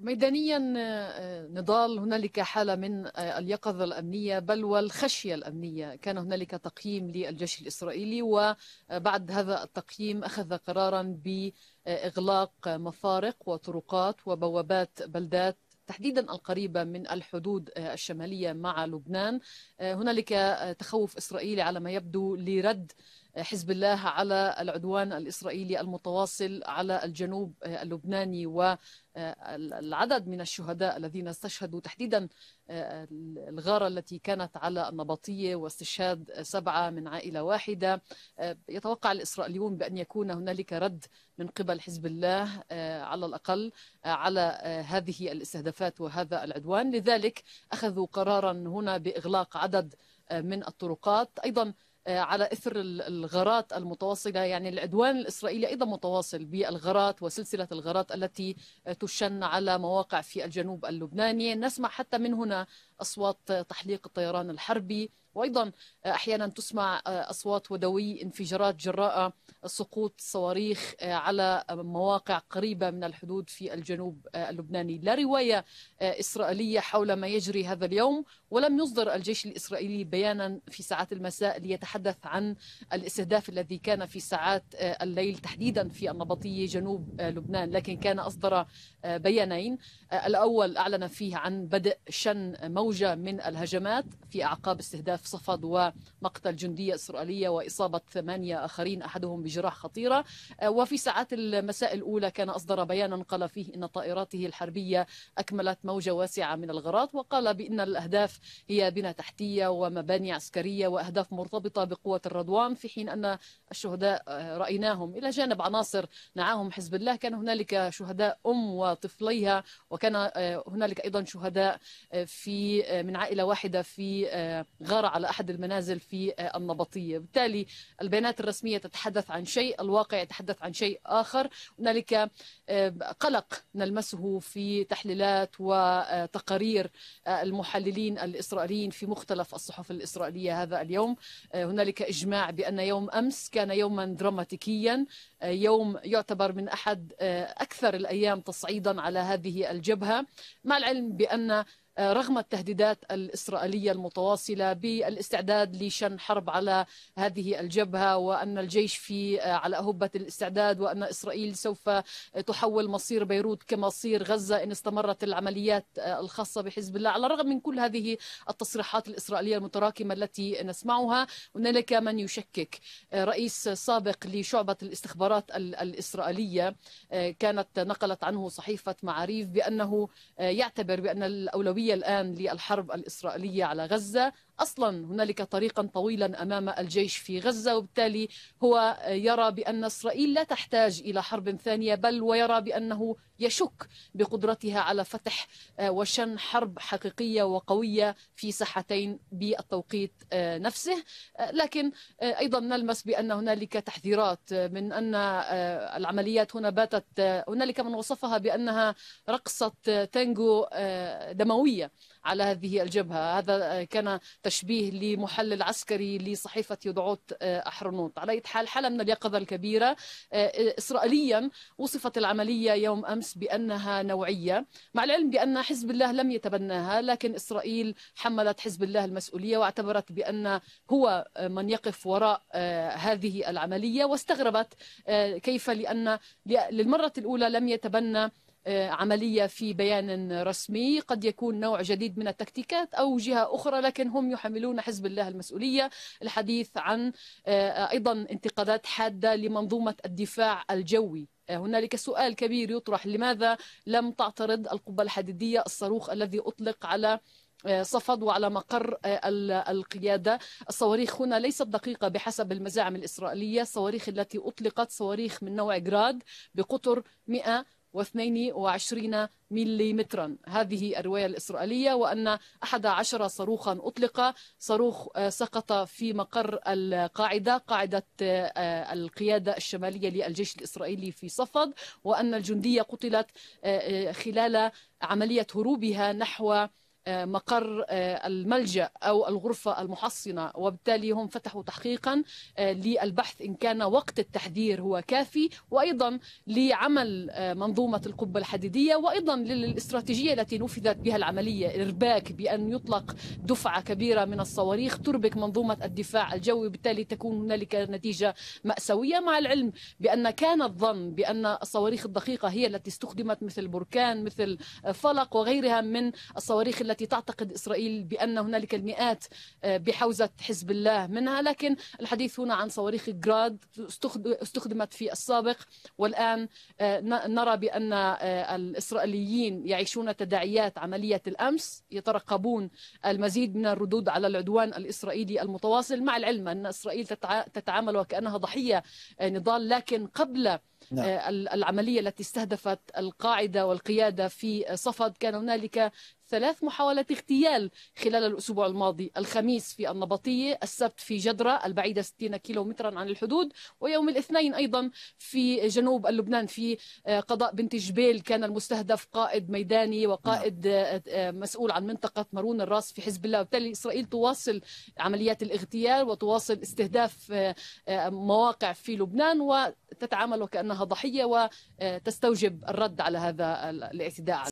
ميدانيا آه، نضال هنالك حاله من آه، اليقظه الامنيه بل والخشيه الامنيه كان هنالك تقييم للجيش الاسرائيلي وبعد هذا التقييم اخذ قرارا باغلاق مفارق وطرقات وبوابات بلدات تحديدا القريبه من الحدود آه، الشماليه مع لبنان هنالك تخوف اسرائيلي على ما يبدو لرد حزب الله على العدوان الإسرائيلي المتواصل على الجنوب آه، اللبناني والعدد من الشهداء الذين استشهدوا تحديدا آه، الغارة التي كانت على النبطية واستشهاد سبعة من عائلة واحدة آه، يتوقع الإسرائيليون بأن يكون هنالك رد من قبل حزب الله على الأقل على هذه الاستهدافات وهذا العدوان لذلك أخذوا قرارا هنا بإغلاق عدد من الطرقات أيضا آه، على اثر الغارات المتواصله يعني العدوان الاسرائيلي ايضا متواصل بالغارات وسلسله الغارات التي آه، تشن على مواقع في الجنوب اللبناني نسمع حتى من هنا اصوات آه، تحليق الطيران الحربي وايضا آه، احيانا تسمع آه، اصوات ودوي انفجارات جراء سقوط صواريخ آه، على مواقع قريبه من الحدود في الجنوب اللبناني لا روايه اسرائيليه حول ما يجري هذا اليوم ولم يصدر الجيش الاسرائيلي بيانا في ساعات المساء ليتحدث عن الاستهداف الذي كان في ساعات الليل تحديدا في النبطيه جنوب لبنان لكن كان اصدر بيانين الاول اعلن فيه عن بدء شن موجه من الهجمات في اعقاب استهداف صفد ومقتل جندية إسرائيلية وإصابة ثمانية آخرين أحدهم بجراح خطيرة آه، وفي ساعات المساء الأولى كان أصدر بيانا قال فيه إن طائراته الحربية أكملت موجة واسعة من الغارات وقال بأن الأهداف هي بنى تحتية ومباني عسكرية وأهداف مرتبطة بقوة الرضوان في حين أن الشهداء آه، رأيناهم إلى جانب عناصر نعاهم حزب الله كان هنالك شهداء أم وطفليها وكان آه، هنالك أيضا شهداء في من عائلة واحدة في غارة على أحد المنازل في آه، النبطية بالتالي البيانات الرسمية تتحدث عن شيء الواقع يتحدث عن شيء آخر هنالك آه، قلق نلمسه في تحليلات وتقارير آه، المحللين الإسرائيليين في مختلف الصحف الإسرائيلية هذا اليوم هنالك إجماع بأن يوم أمس كان يوما دراماتيكيا يوم يعتبر من أحد أكثر الأيام تصعيدا على هذه الجبهة مع العلم بأن آه، رغم التهديدات الإسرائيلية المتواصلة بالاستعداد لشن حرب على هذه الجبهة وأن الجيش في آه، على أهبة الاستعداد وأن إسرائيل سوف آه، تحول مصير بيروت كمصير غزة إن استمرت العمليات الخاصة بحزب الله على الرغم من كل هذه التصريحات الإسرائيلية المتراكمة التي نسمعها هنالك من يشكك رئيس سابق لشعبة الاستخبارات الإسرائيلية كانت نقلت عنه صحيفة معاريف بأنه يعتبر بأن الأولوية الدوليه الآن للحرب الإسرائيلية على غزة اصلا هنالك طريقا طويلا امام الجيش في غزه وبالتالي هو يرى بان اسرائيل لا تحتاج الى حرب ثانيه بل ويرى بانه يشك بقدرتها على فتح وشن حرب حقيقيه وقويه في ساحتين بالتوقيت نفسه لكن ايضا نلمس بان هنالك تحذيرات من ان العمليات هنا باتت هنالك من وصفها بانها رقصه تانجو دمويه على هذه الجبهة هذا كان تشبيه لمحلل عسكري لصحيفة يدعوت آه، أحرنوط على أي حال حالة من اليقظة الكبيرة آه، آه، إسرائيليا وصفت العملية يوم أمس بأنها نوعية مع العلم بأن حزب الله لم يتبناها لكن إسرائيل حملت حزب الله المسؤولية واعتبرت بأن هو من يقف وراء هذه العملية واستغربت كيف لأن للمرة الأولى لم يتبنى آه، عملية في بيان رسمي قد يكون نوع جديد من التكتيكات أو جهة أخرى لكن هم يحملون حزب الله المسؤولية الحديث عن آه، أيضا انتقادات حادة لمنظومة الدفاع الجوي آه، هنالك سؤال كبير يطرح لماذا لم تعترض القبة الحديدية الصاروخ الذي أطلق على صفد وعلى مقر القيادة الصواريخ هنا ليست دقيقة بحسب المزاعم الإسرائيلية الصواريخ التي أطلقت صواريخ من نوع جراد بقطر 100 22 مليمترا هذه الرواية الإسرائيلية وأن 11 صاروخا أطلق صاروخ آه، سقط في مقر القاعدة قاعدة آه، القيادة الشمالية للجيش الإسرائيلي في صفد وأن الجندية قتلت آه، خلال عملية هروبها نحو آه، مقر آه، الملجأ أو الغرفة المحصنة وبالتالي هم فتحوا تحقيقا آه، للبحث إن كان وقت التحذير هو كافي وأيضا لعمل منظومة القبة الحديدية وأيضا للاستراتيجية التي نفذت بها العملية إرباك بأن يطلق دفعة كبيرة من الصواريخ تربك منظومة الدفاع الجوي وبالتالي تكون هنالك نتيجة مأساوية مع العلم بأن كان الظن بأن الصواريخ الدقيقة هي التي استخدمت مثل بركان مثل فلق وغيرها من الصواريخ التي التي تعتقد إسرائيل بأن هنالك المئات آه، بحوزة حزب الله منها لكن الحديث هنا عن صواريخ جراد استخدمت في السابق والآن آه، نرى بأن آه، الإسرائيليين يعيشون تداعيات عملية الأمس يترقبون المزيد من الردود على العدوان الإسرائيلي المتواصل مع العلم أن إسرائيل تتعامل وكأنها ضحية نضال لكن قبل نعم. العملية التي استهدفت القاعدة والقيادة في صفد كان هنالك ثلاث محاولات اغتيال خلال الأسبوع الماضي الخميس في النبطية السبت في جدرة البعيدة 60 كيلومترا عن الحدود ويوم الاثنين أيضا في جنوب لبنان في آه، قضاء بنت جبيل كان المستهدف قائد ميداني وقائد نعم. آه، آه، مسؤول عن منطقة مارون الراس في حزب الله وبالتالي إسرائيل تواصل عمليات الاغتيال وتواصل استهداف مواقع في لبنان وتتعامل وكأنها ضحية وتستوجب الرد على هذا الاعتداء